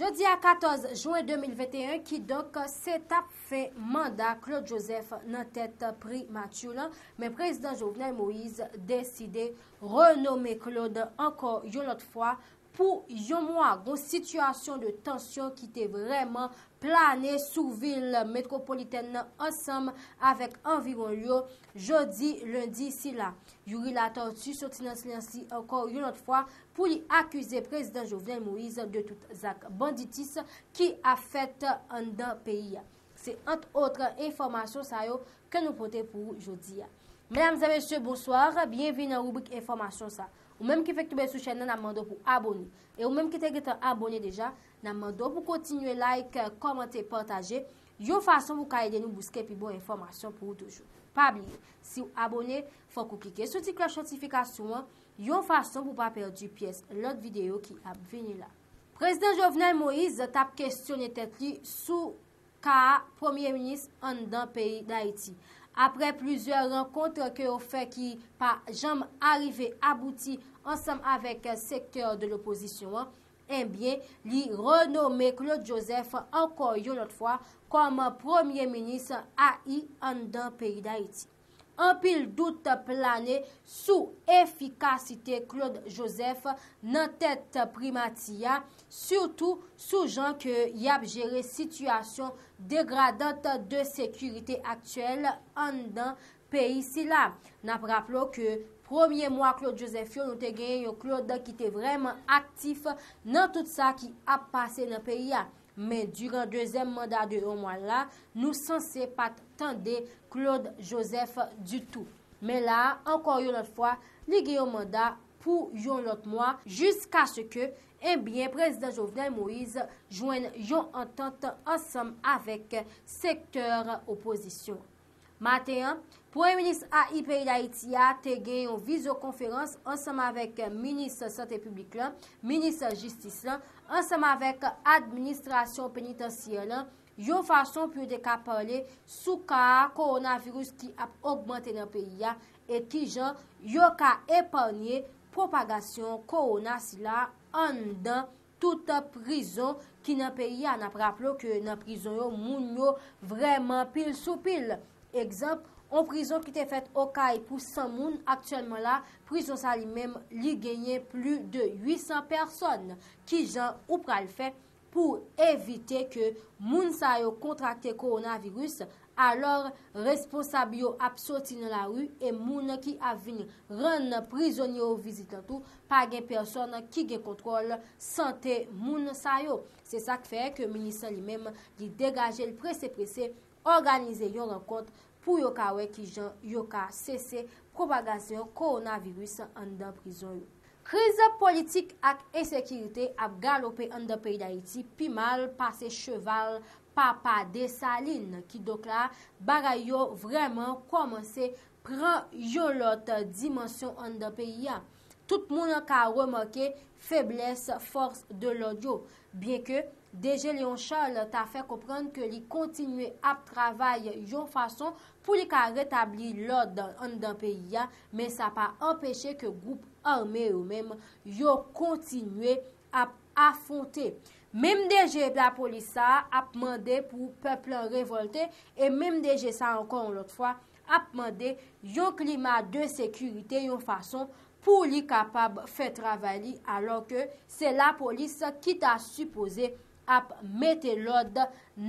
Jeudi à 14 juin 2021 qui donc s'est à Mandat mandat, Claude Joseph dans tête, pris Mathieu mais président Jovenel Moïse décidé renommer Claude encore une autre fois. pou yon mwa goun situasyon de tansyon ki te vreman plane sou vil metropoliten ansem avèk anviron yon jodi lundi silan. Yon relator si sotilansi lansi ankor yon lot fwa pou li akuse prezident Jovenel Moïse de tout zak banditis ki afet an dan peyi. Se ant otre informasyon sa yo ke nou pote pou jodi. Menam zameche bonsoar, bienvin nan rubrik informasyon sa. Ou mèm ki fèk tu bè sou chèn nan nan mèm dò pou abonè. E ou mèm ki te gè tan abonè deja nan mèm dò pou kontinue like, komente, portaje. Yon fason pou ka edè nou bouske pi bon informasyon pou ou toujou. Pabli, si ou abonè, fò kou kike. Soti kloj chansifikasyon, yon fason pou pa perdi piès lòt videyo ki ap veni la. Prezident Jovnen Moïse tap kestyonne tèt li sou ka Premier Minis an dan peyi d'Haïti. apre pluzer renkontre ke ou fe ki pa jam arive abouti ansam avek sektor de l'oposisyon, enbyen eh li renome Claude Joseph anko yon lot fwa kom premier menis a i an dan peyi da eti. Anpil dout plane sou efikasite Claude Joseph nan tet primati ya. Soutou sou jan ke yap jere situasyon degradante de sekurite aktuel an dan peyi si la. Na praplo ke promye mwa Claude Joseph yon nou te genye yo Claude da ki te vreman aktif nan tout sa ki ap pase nan peyi ya. Men, duran dezem mandat de yon mwan la, nou san se pat tande Claude Joseph du tout. Men la, ankon yon lot fwa, ligye yon mandat pou yon lot mwan, jiska se ke, enbyen, eh prezident Jovenel Moïse jwen yon entente ansam avek sektor oposisyon. Maten... Po en minis a i peyi la iti ya, te gen yon vizyo konferans ansama vek minis sante publik la, minis jistis la, ansama vek administrasyon penitensiyen la, yon fason pou de ka pale sou ka koronavirus ki ap augmente nan peyi ya, et ki jan yon ka epanye propagasyon koronasy la an dan touta prizon ki nan peyi ya. Napraplo ki nan prizon yo moun yo vreman pil sou pil. Eksemp, On prizon ki te fet o kaipou san moun, aktuelman la, prizon sa li mem li genye plu de 800 person ki jan ou pral fe pou evite ke moun sa yo kontrakte koronavirus alor responsabyo apsoti nan la rou e moun ki avini ren prizoni ou vizitantou pa gen person ki gen kontrol sante moun sa yo. Se sak fe ke menisan li mem di degaje l presse presse organize yon rekont pou yo ka wek ki jan yo ka sese propagasyon koronavirus an de prizon yo. Kreze politik ak esekirite ap galope an de peyi da iti, pi mal pase cheval pa pa de salin, ki dok la bagay yo vremen komanse pran yo lote dimensyon an de peyi ya. tout moun an ka remake feblesse, force de l'audio. Bien ke, deje Lyon Charles ta fe komprenne ke li kontinue ap travaye yon fason pou li ka retabli l'ordre an dan peyi ya, men sa pa empeshe ke goup armé ou men, yon kontinue ap afonte. Mem deje la polisa ap mande pou peplen revolte, e mem deje sa ankon l'otfwa, ap mande yon klima de sekurite yon fason anmen. pou li kapab fe travali alor ke se la polis ki ta supose ap mette lode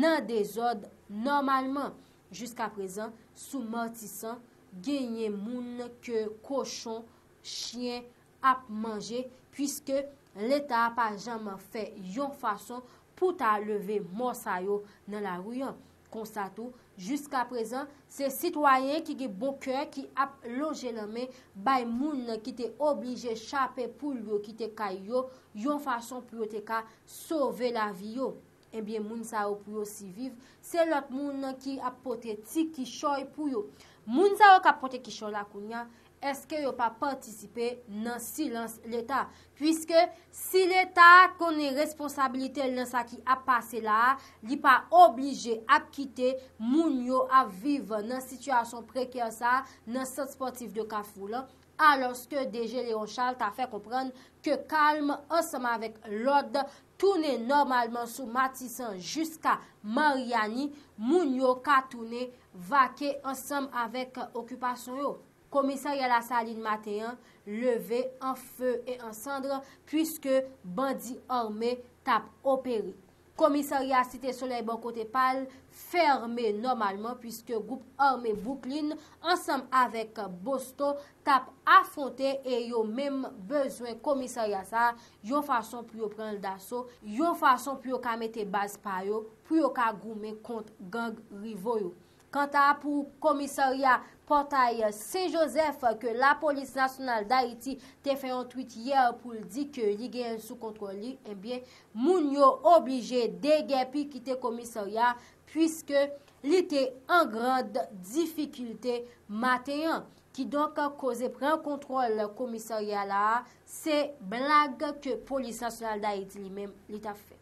nan dezode normalman. Juska prezan sou matisan genye moun ke koshon, chien ap manje pwiske leta pa jam fe yon fason pou ta leve mosa yo nan la ruyon. Konstato, Juska prezant, se sitwayen ki ge bon kyo, ki ap loje la me, bay moun nan ki te oblije chaper pou yo ki te kay yo, yon fason pou yo te ka sove la vi yo. Ebyen eh moun sa yo pou yo si viv, se lot moun nan ki ap pote ti ki choy pou yo. Moun sa yo ka pote ki choy la kounya. Eske yo pa partisipe nan silans l'Etat? Pwiske si l'Etat konen responsabilite l nan sa ki ap pase la, li pa oblije ap kite moun yo ap vive nan situasyon preke ansa nan sot sportif de kafou la, aloske deje Leon Charles ta fe komprende ke kalm ansama vek l'Ord toune normalman sou Matisan jiska Mariani, moun yo ka toune vake ansama vek okupasyon yo. Komissary a la saline matenyan, leve an fe e an sandra, pwiske bandi orme tap operi. Komissary a site solei bon kote pal, ferme normalman, pwiske goup orme boukline, ansam avek bosto, tap afonte e yo menm bezwen komissary a sa, yo fason pou yo pren l daso, yo fason pou yo ka mete baz payo, pou yo ka goume kont gang rivo yo. Kant a pou komissary a, Portay Saint-Joseph ke la Polis Nationale d'Haïti te fè yon tweet yè pou l di ke li gen sou kontrol li, eh moun yo oblige de gen pi kite komisorya, pwiske li te an grande difikilte materyen, ki donk kose pren kontrol komisorya la, se blag ke Polis Nationale d'Haïti li men li ta fè.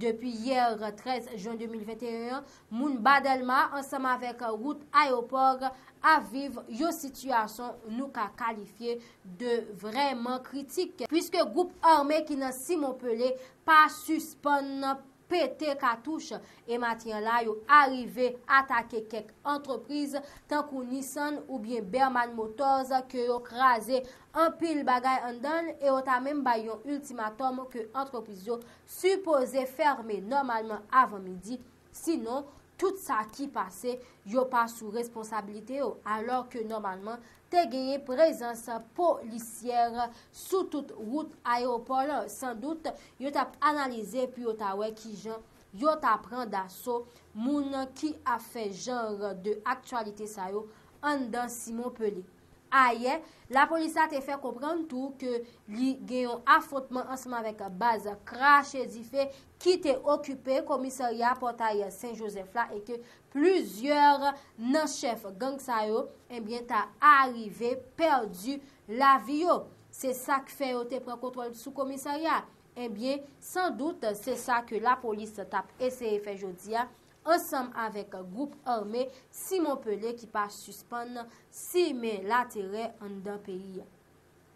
Depi yer 13 jan 2021, moun badelman anseman vek gout Ayopog aviv yo situasyon nou ka kalifiye de vreman kritik. Piske goup orme ki nan Simopole pa suspon nan politik. PT katouche e matyen la yo arive atake kek entreprise tankou Nissan ou bien Berman Motors ke yo kraze an pil bagay an dan e o ta menm bayon ultimatom ke entreprise yo supose ferme normalman avon midi sino Tout sa ki pase, yo pa sou responsabilite yo, alor ke normalman te genye prezans polisiyer sou tout wout ayopol. San dout, yo tap analize pi yo tawe ki jan, yo tap randa so moun ki a fe jan de aktualite sa yo an dan Simon Pelé. Aye, la polisa te fe kopran tou ke li genyon afotman anseman vek baz krashe di fe ki te okupe komisariya portaye Saint-Joseph eh la e ke pluzyor nanchef gang sayo, enbyen ta arive perdi la vio. Se sa ke fe yo te prekotwal sou komisariya, enbyen eh san dout se sa ke la polisa tap eseye fe jodi ya ansanm avek goup orme Simon Pele ki pa suspon si me la tere an dan peyi.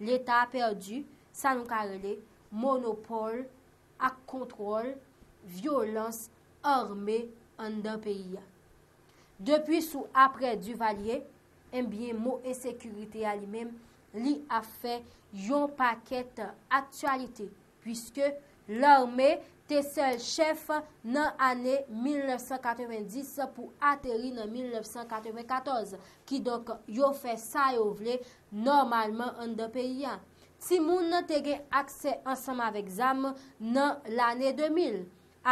L'Etat perdi sa nou karele monopole ak kontrol violans orme an dan peyi. Depi sou apre Duvalier, en bien mo e sekurite alimem, li a fe yon paket aktualite pwiske l'orme te sel chef nan ane 1990 pou ateri nan 1994 ki dok yo fe sa yo vle normalman an de peyi an. Si moun nan te gen akse an sama vek zam nan l ane 2000.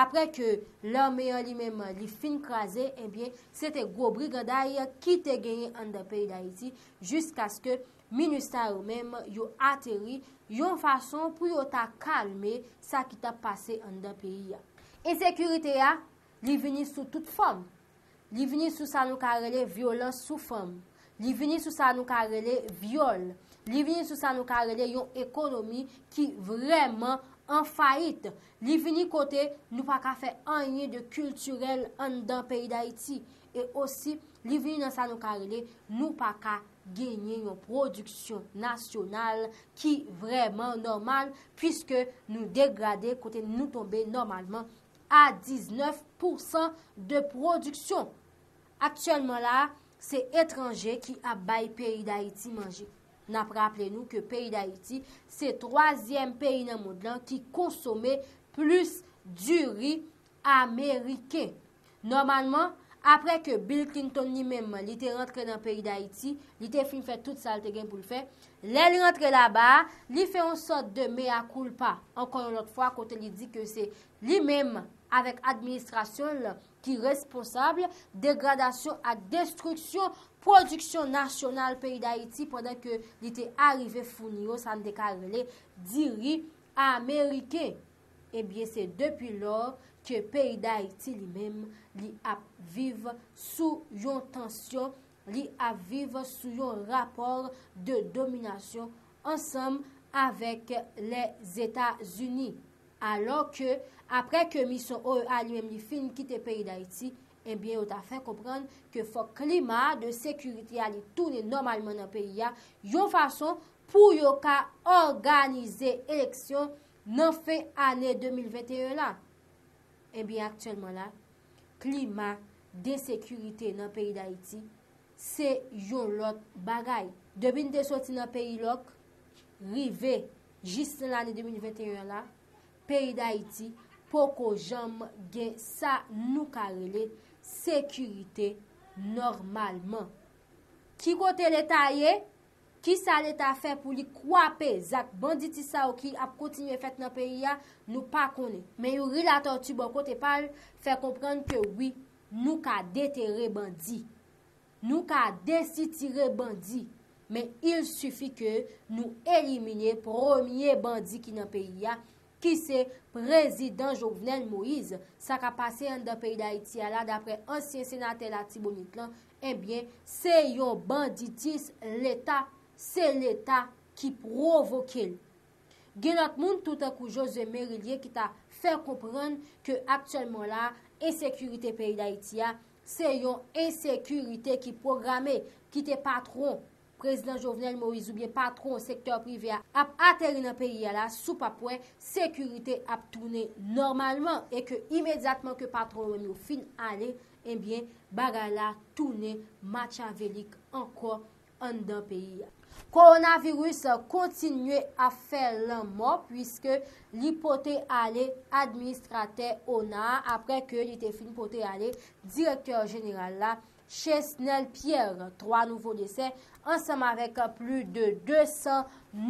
Apre ke l an meyo li menman li fin kraze, enbyen, eh se te go brigaday ki te gen an de peyi da iti, jisk aske Ministè ou mèm yo ateri yon fason pou yo ta kalme sa ki ta pase an da peyi ya. E sekurite ya, li vini sou tout fòm. Li vini sou sa nou karele violè sou fòm. Li vini sou sa nou karele viol. Li vini sou sa nou karele yon ekonomi ki vremen an fayit. Li vini kote nou pa ka fe anye de kulturel an da peyi da iti. E osi, li vini nan sa nou karele nou pa ka fayit. Genye yon produksyon nasyonal ki vreman normal Piske nou degradè kote nou tombe normalman A 19% de produksyon Aksyonman la, se etranje ki abay peyi da iti manje Napre aple nou ke peyi da iti Se troasyem peyi nan moun lan ki konsome plus du ri amerike Normalman apre ke Bill Clinton li menm li te rentre nan peyi d'Haïti, li te fin fè tout salte gen pou l'fè, lè li rentre la ba, li fè an sot de me akoul pa. Ankon an lot fwa kote li di ke se li menm avèk administrasyon ki responsable degradasyon ak destryksyon prodiksyon nasyonal peyi d'Haïti pandè ke li te arrive founi osan de karele diri Amerike. Ebyen se depi lò, Che peyi da iti li mem li ap vive sou yon tensyon, li ap vive sou yon rapor de dominasyon ansam avek les Etats-Unis. Alo ke apre ke misyon OEA li mem li fin kite peyi da iti, ebyen yo ta fe kompran ke fok klima de sekuriti a li toune normalman an peyi ya, yon fason pou yo ka organize eleksyon nan fe ane 2021 la. Ebi, aktyenman la, klima de sekurite nan peyi da iti, se yon lot bagay. Debin de soti nan peyi lok, rive, jist nan ane 2021 la, peyi da iti, poko jom gen sa nou karele sekurite normalman. Ki kote leta ye? Ki sa leta fe pou li kwape zak banditis sa ou ki ap kontinye fet nan periya, nou pa kone. Men yon relator tibon kote pal fe komprende ke wii, nou ka detere bandi. Nou ka desitire bandi. Men il sufi ke nou elimine promye bandi ki nan periya, ki se prezident Jovenel Moise sa ka pase yon dan periya da iti ala dapre ansyen senatel ati bonit lan, enbyen eh se yon banditis leta Se l'Etat ki provokel. Genat moun tout akoujouze merilye ki ta fèr komprèn ke aktèlman la esekurite peyi d'Aitia, se yon esekurite ki programe, ki te patron, prezident Jovenel Moizoubie, patron sektèr privè ap atèrin an peyi ya la, sou pa pouè, sekurite ap tounè normalman e ke imèdjatman ke patron yo fin anè, e eh mbyen baga la tounè machan velik anko an dan peyi ya. Koronavirus kontinue a fè lèmò pwiske li pote ale administrate ona apre ke li te fin pote ale direktèr jeneral la Chez Snell Pierre. Troa nouvo dese ansèm avèk plu de 200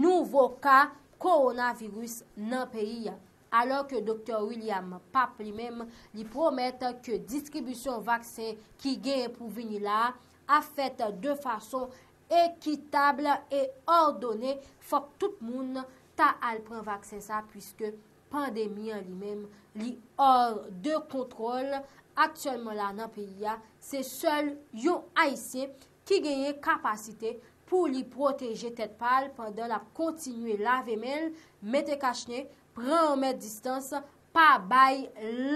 nouvo ka koronavirus nan peyi. Alò ke doktèr William Pape li mèm li promette ke diskribisyon vaksè ki gè pou vini la a fèt de fasyon ekitable e ordone fok tout moun ta al pran vakse sa pwiske pandemi an li mem li or de kontrol. Aksyolman la nan peyi ya, se sol yon aisyen ki genye kapasite pou li proteje tetpal pandan la kontinue lave men, mette kachne, pran omen distanse, pa bay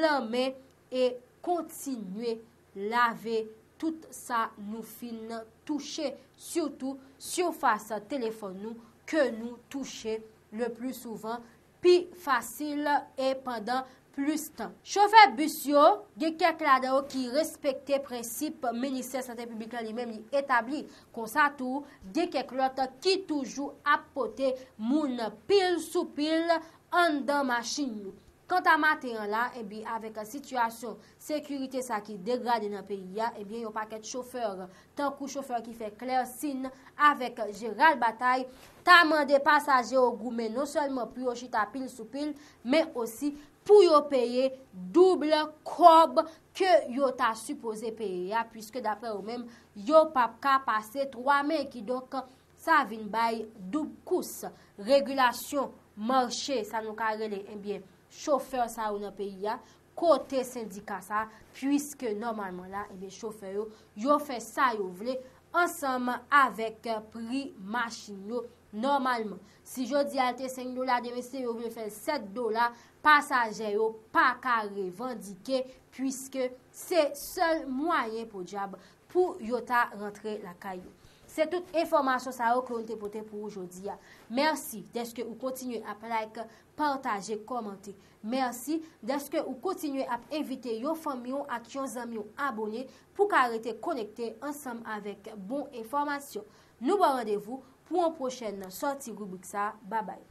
lame e kontinue lave men. Tout sa nou fin touche sou tou sou fasa telefon nou ke nou touche le plou souvan pi fasil e pandan plou stan. Choufe busyo, ge keklade ou ki respekte presip menise saten publik lan li men li etabli konsa tou ge keklade ki toujou apote moun pil sou pil an dan masin nou. Kon eh eh non ta maten la, ebi, avek a situasyon sekurite sa ki degra de nan peyi ya, ebi, yo paket chofer, tan kou chofer ki fe kler sin avek jiral batay, ta mande pasaje ou goume, non selman pou yo chita pil sou pil, me osi pou yo peye double krob ke yo ta supose peyi ya, pwiske dape ou men, yo pap ka pase 3 men ki dok sa vin bay double kous regulasyon, marche, sa nou ka rele, ebi, eh Choufer sa ou nan peyi ya, kote syndikasa, pwiske normalman la, ebe, eh choufer yo, yo fe sa yo vle, ansaman avek euh, pri machin yo, normalman. Si yo di alte 5 dola, deve se yo vle fe 7 dola, pasaje yo, pa ka revandike, pwiske se sol mwayen pou jab pou yo ta rentre la kay yo. Se tout informasyon sa yo kone te pote pou oujodi ya. Mersi deske ou kontinye ap like, partaje, komante. Mersi deske ou kontinye ap invite yo famyon ak yon zanmyon abone pou ka rete konekte ansam avek bon informasyon. Nou ba randevou pou an prochen nan sorti Goubik sa. Babay.